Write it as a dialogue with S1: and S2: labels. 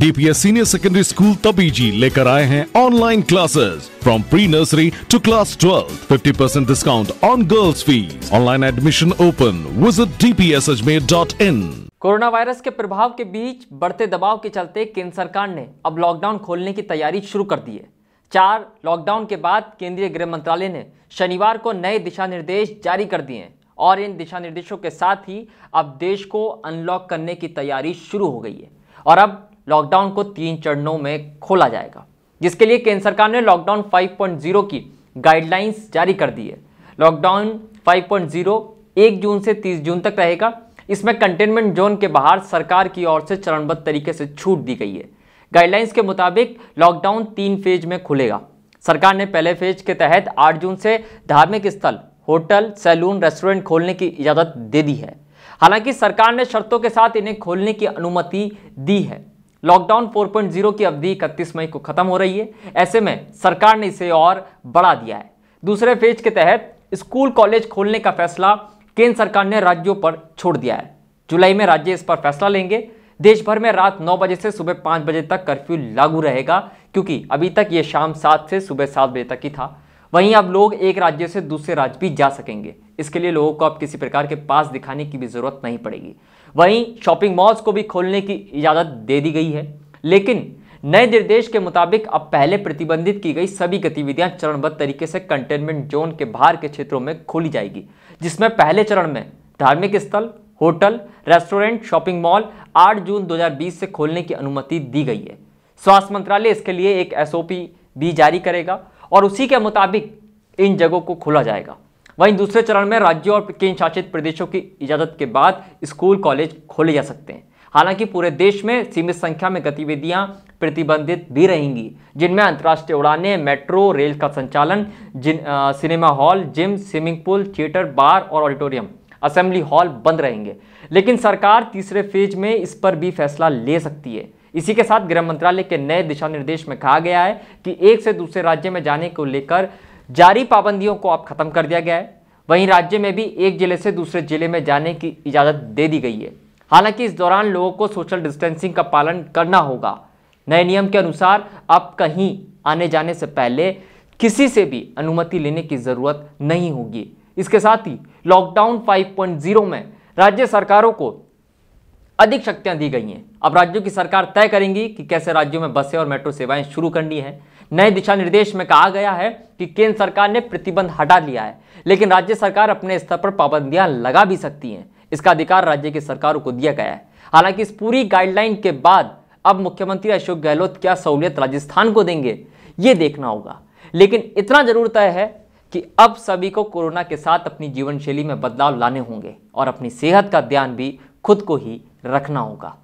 S1: DPS senior secondary school Tabiji लेकर आए हैं online classes from pre nursery to class twelfth fifty percent discount on girls fees online admission open visit DPS Ajmer dot in corona virus के प्रभाव के बीच बढ़ते दबाव के चलते केंद्र सरकार ने अब लॉकडाउन खोलने की तैयारी शुरू कर दी है चार लॉकडाउन के बाद केंद्रीय गृह मंत्रालय ने शनिवार को नए दिशा निर्देश जारी कर दिए हैं और इन दिशा निर्देशों के साथ ही अब देश को अनलॉक करने की तैयारी शुरू हो गई है और अब लॉकडाउन को तीन चरणों में खोला जाएगा जिसके लिए केंद्र सरकार ने लॉकडाउन 5.0 की गाइडलाइंस जारी कर दी है लॉकडाउन 5.0 एक जून से 30 जून तक रहेगा इसमें कंटेनमेंट जोन के बाहर सरकार की ओर से चरणबद्ध तरीके से छूट दी गई है गाइडलाइंस के मुताबिक लॉकडाउन तीन फेज में खुलेगा सरकार ने पहले फेज के तहत 8 जून से धार्मिक स्थल होटल सैलून रेस्टोरेंट खोलने की इजाज़त दे दी है हालांकि सरकार ने शर्तों के साथ इन्हें खोलने की अनुमति दी है लॉकडाउन 4.0 की अवधि इकतीस मई को खत्म हो रही है ऐसे में सरकार ने इसे और बढ़ा दिया है दूसरे फेज के तहत स्कूल कॉलेज खोलने का फैसला केंद्र सरकार ने राज्यों पर छोड़ दिया है जुलाई में राज्य इस पर फैसला लेंगे देश भर में रात 9 बजे से सुबह 5 बजे तक कर्फ्यू लागू रहेगा क्योंकि अभी तक ये शाम 7 से सुबह 7 बजे तक ही था वहीं अब लोग एक राज्य से दूसरे राज्य भी जा सकेंगे इसके लिए लोगों को अब किसी प्रकार के पास दिखाने की भी ज़रूरत नहीं पड़ेगी वहीं शॉपिंग मॉल्स को भी खोलने की इजाज़त दे दी गई है लेकिन नए निर्देश के मुताबिक अब पहले प्रतिबंधित की गई सभी गतिविधियां चरणबद्ध तरीके से कंटेनमेंट जोन के बाहर के क्षेत्रों में खोली जाएगी जिसमें पहले चरण में धार्मिक स्थल होटल रेस्टोरेंट शॉपिंग मॉल 8 जून 2020 से खोलने की अनुमति दी गई है स्वास्थ्य मंत्रालय इसके लिए एक एसओपी भी जारी करेगा और उसी के मुताबिक इन जगहों को खोला जाएगा वहीं दूसरे चरण में राज्यों और केंद्र शासित प्रदेशों की इजाज़त के बाद स्कूल कॉलेज खोले जा सकते हैं हालांकि पूरे देश में सीमित संख्या में गतिविधियां प्रतिबंधित भी रहेंगी जिनमें अंतर्राष्ट्रीय उड़ानें मेट्रो रेल का संचालन जिन आ, cinema hall gym swimming pool theatre bar और ऑडिटोरियम असेंबली हॉल बंद रहेंगे लेकिन सरकार तीसरे फेज में इस पर भी फैसला ले सकती है इसी के साथ गृह मंत्रालय के नए दिशा निर्देश में कहा गया है कि एक से दूसरे राज्य में जाने को लेकर जारी पाबंदियों को अब खत्म कर दिया गया है वहीं राज्य में भी एक जिले से दूसरे जिले में जाने की इजाज़त दे दी गई है हालांकि इस दौरान लोगों को सोशल डिस्टेंसिंग का पालन करना होगा नए नियम के अनुसार अब कहीं आने जाने से पहले किसी से भी अनुमति लेने की ज़रूरत नहीं होगी इसके साथ ही लॉकडाउन 5.0 में राज्य सरकारों को अधिक शक्तियां दी गई हैं अब राज्यों की सरकार तय करेंगी कि कैसे राज्यों में बसें और मेट्रो सेवाएं शुरू करनी है नए दिशा निर्देश में कहा गया है कि केंद्र सरकार ने प्रतिबंध हटा लिया है लेकिन राज्य सरकार अपने स्तर पर पाबंदियां लगा भी सकती हैं इसका अधिकार राज्य की सरकारों को दिया गया है हालांकि इस पूरी गाइडलाइन के बाद अब मुख्यमंत्री अशोक गहलोत क्या सहूलियत राजस्थान को देंगे ये देखना होगा लेकिन इतना जरूर तय है कि अब सभी को कोरोना के साथ अपनी जीवन शैली में बदलाव लाने होंगे और अपनी सेहत का ध्यान भी खुद को ही रखना होगा